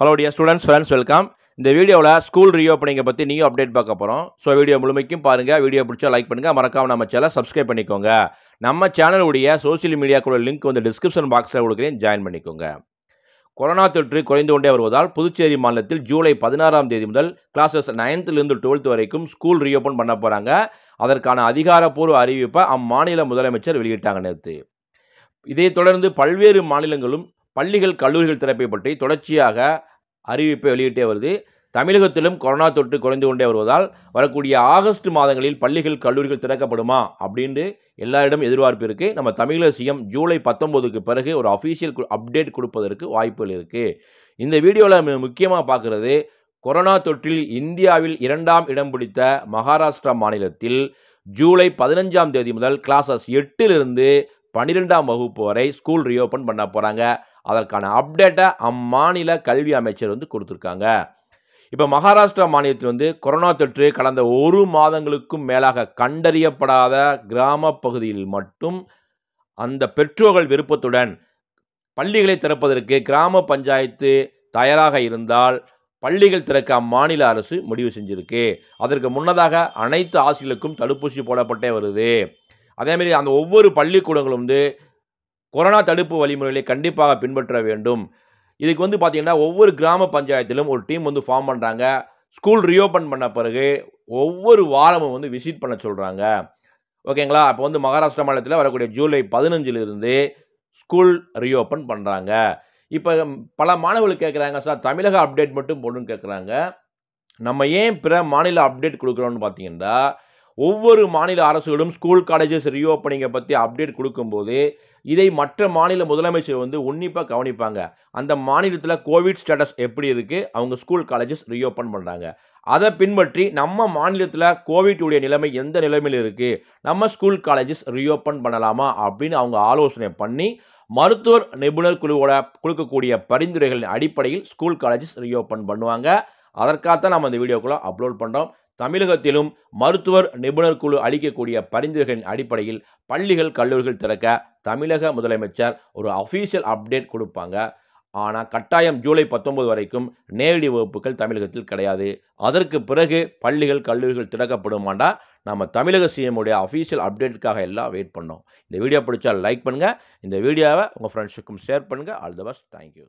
hello dear students friends welcome இந்த வீடியோவில் school ரீஓப்பனிங்கை பற்றி நீயும் அப்டேட் பார்க்க போகிறோம் ஸோ வீடியோ முழுமைக்கும் பாருங்கள் வீடியோ பிடிச்சா லைக் பண்ணுங்கள் மறக்காம நம்ம சேனல் சப்ஸ்கிரைப் பண்ணிக்கோங்க நம்ம சேனலுடைய சோசியல் மீடியாக்குள்ள லிங்க் வந்து டிஸ்கிரிப்ஷன் பாக்ஸில் கொடுக்குறேன் ஜாயின் பண்ணிக்கோங்க கொரோனா தொற்று குறைந்து கொண்டே வருவதால் புதுச்சேரி மாநிலத்தில் ஜூலை பதினாறாம் தேதி முதல் கிளாஸஸ் நைன்த்துலேருந்து டுவெல்த் வரைக்கும் ஸ்கூல் ரீஓப்பன் பண்ண போகிறாங்க அதற்கான அதிகாரப்பூர்வ அறிவிப்பை அம்மாநில முதலமைச்சர் வெளியிட்டாங்க நேற்று இதைத் தொடர்ந்து பல்வேறு மாநிலங்களும் பள்ளிகள் கல்லூரிகள் திறப்பை பற்றி தொடர்ச்சியாக அறிவிப்பை வெளியிட்டே வருது தமிழகத்திலும் கொரோனா தொற்று குறைந்து கொண்டே வருவதால் வரக்கூடிய ஆகஸ்ட் மாதங்களில் பள்ளிகள் கல்லூரிகள் திறக்கப்படுமா அப்படின்னு எல்லாரிடம் எதிர்பார்ப்பு இருக்குது நம்ம தமிழக சிஎம் ஜூலை பத்தொம்போதுக்கு பிறகு ஒரு அஃபீஷியல் அப்டேட் கொடுப்பதற்கு வாய்ப்புகள் இருக்குது இந்த வீடியோவில் முக்கியமாக பார்க்குறது கொரோனா தொற்றில் இந்தியாவில் இரண்டாம் இடம் பிடித்த மகாராஷ்டிரா மாநிலத்தில் ஜூலை பதினஞ்சாம் தேதி முதல் கிளாஸஸ் எட்டிலிருந்து பன்னிரெண்டாம் வகுப்பு வரை ஸ்கூல் ரீஓப்பன் பண்ண போகிறாங்க அதற்கான அப்டேட்டை அம்மாநில கல்வி அமைச்சர் வந்து கொடுத்துருக்காங்க இப்போ மகாராஷ்டிரா மாநிலத்தில் வந்து கொரோனா தொற்று கடந்த ஒரு மாதங்களுக்கும் மேலாக கண்டறியப்படாத கிராம பகுதியில் மட்டும் அந்த பெற்றோர்கள் விருப்பத்துடன் பள்ளிகளை திறப்பதற்கு கிராம பஞ்சாயத்து தயாராக இருந்தால் பள்ளிகள் திறக்க அம்மாநில அரசு முடிவு செஞ்சிருக்கு அதற்கு முன்னதாக அனைத்து ஆசிரியர்களுக்கும் தடுப்பூசி போடப்பட்டே வருது அதேமாரி அந்த ஒவ்வொரு பள்ளிக்கூடங்களும் வந்து கொரோனா தடுப்பு வழிமுறைகளை கண்டிப்பாக பின்பற்ற வேண்டும் இதுக்கு வந்து பார்த்திங்கன்னா ஒவ்வொரு கிராம பஞ்சாயத்திலும் ஒரு டீம் வந்து ஃபார்ம் பண்ணுறாங்க ஸ்கூல் ரீஓப்பன் பண்ண பிறகு ஒவ்வொரு வாரமும் வந்து விசிட் பண்ண சொல்கிறாங்க ஓகேங்களா அப்போ வந்து மகாராஷ்டிரா மாநிலத்தில் வரக்கூடிய ஜூலை பதினஞ்சிலிருந்து ஸ்கூல் ரீஓப்பன் பண்ணுறாங்க இப்போ பல மாணவர்கள் கேட்குறாங்க சார் தமிழக அப்டேட் மட்டும் போடணும்னு கேட்குறாங்க நம்ம ஏன் பிற மாநில அப்டேட் கொடுக்குறோன்னு பார்த்தீங்கன்னா ஒவ்வொரு மாநில அரசுகளும் ஸ்கூல் காலேஜஸ் ரீஓப்பனிங்கை பற்றி அப்டேட் கொடுக்கும்போது இதை மற்ற மாநில முதலமைச்சர் வந்து உன்னிப்பாக கவனிப்பாங்க அந்த மாநிலத்தில் கோவிட் ஸ்டேட்டஸ் எப்படி இருக்குது அவங்க ஸ்கூல் காலேஜஸ் ரீஓப்பன் பண்ணுறாங்க அதை பின்பற்றி நம்ம மாநிலத்தில் கோவிட் உடைய நிலைமை எந்த நிலைமையில் இருக்குது நம்ம ஸ்கூல் காலேஜஸ் ரீஓப்பன் பண்ணலாமா அப்படின்னு அவங்க ஆலோசனை பண்ணி மருத்துவர் நிபுணர் குழுவோட கொடுக்கக்கூடிய பரிந்துரைகளின் அடிப்படையில் ஸ்கூல் காலேஜஸ் ரீஓப்பன் பண்ணுவாங்க அதற்காகத்தான் நம்ம இந்த வீடியோக்குள்ளே அப்லோட் பண்ணுறோம் தமிழகத்திலும் மருத்துவர் நிபுணர் குழு அளிக்கக்கூடிய பரிந்துரைகளின் அடிப்படையில் பள்ளிகள் கல்லூரிகள் திறக்க தமிழக முதலமைச்சர் ஒரு அஃபீஷியல் அப்டேட் கொடுப்பாங்க ஆனால் கட்டாயம் ஜூலை பத்தொம்பது வரைக்கும் நேரடி வகுப்புகள் தமிழகத்தில் கிடையாது அதற்கு பிறகு பள்ளிகள் கல்லூரிகள் திறக்கப்படுமாண்டா நம்ம தமிழக சிஎம்முடைய அஃபீஷியல் அப்டேட்டுக்காக எல்லாம் வெயிட் பண்ணோம் இந்த வீடியோ பிடிச்சா லைக் பண்ணுங்கள் இந்த வீடியோவை உங்கள் ஃப்ரெண்ட்ஸுக்கும் ஷேர் பண்ணுங்கள் ஆல் தி பெஸ்ட் தேங்க்யூ